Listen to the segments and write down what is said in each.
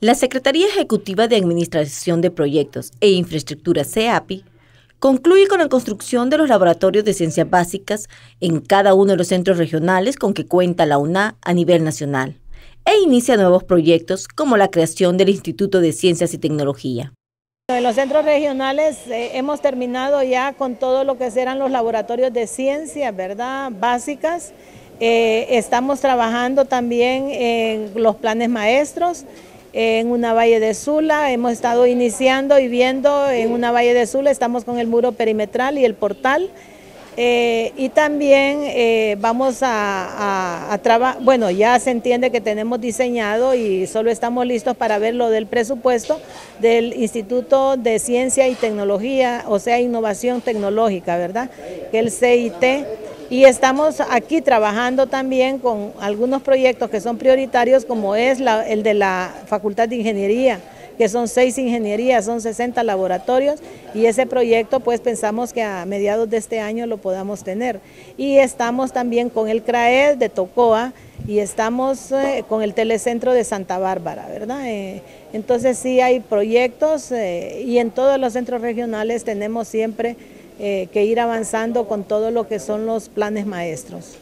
La Secretaría Ejecutiva de Administración de Proyectos e Infraestructura CEAPI concluye con la construcción de los laboratorios de ciencias básicas en cada uno de los centros regionales con que cuenta la UNA a nivel nacional e inicia nuevos proyectos como la creación del Instituto de Ciencias y Tecnología. En los centros regionales eh, hemos terminado ya con todo lo que serán los laboratorios de ciencias, ¿verdad? Básicas. Eh, estamos trabajando también en los planes maestros en una valle de Sula, hemos estado iniciando y viendo en una valle de Sula, estamos con el muro perimetral y el portal, eh, y también eh, vamos a, a trabajar, bueno, ya se entiende que tenemos diseñado y solo estamos listos para ver lo del presupuesto del Instituto de Ciencia y Tecnología, o sea, Innovación Tecnológica, ¿verdad? Que el CIT y estamos aquí trabajando también con algunos proyectos que son prioritarios como es la, el de la Facultad de Ingeniería, que son seis ingenierías, son 60 laboratorios y ese proyecto pues pensamos que a mediados de este año lo podamos tener. Y estamos también con el CRAED de Tocoa y estamos eh, con el Telecentro de Santa Bárbara, ¿verdad? Eh, entonces sí hay proyectos eh, y en todos los centros regionales tenemos siempre eh, que ir avanzando con todo lo que son los planes maestros.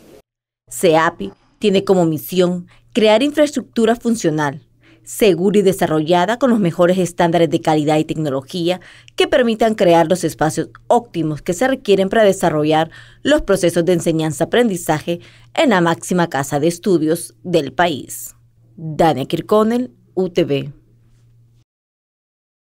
CEAPI tiene como misión crear infraestructura funcional, segura y desarrollada con los mejores estándares de calidad y tecnología que permitan crear los espacios óptimos que se requieren para desarrollar los procesos de enseñanza-aprendizaje en la máxima casa de estudios del país. Dania Kirkonel, UTV.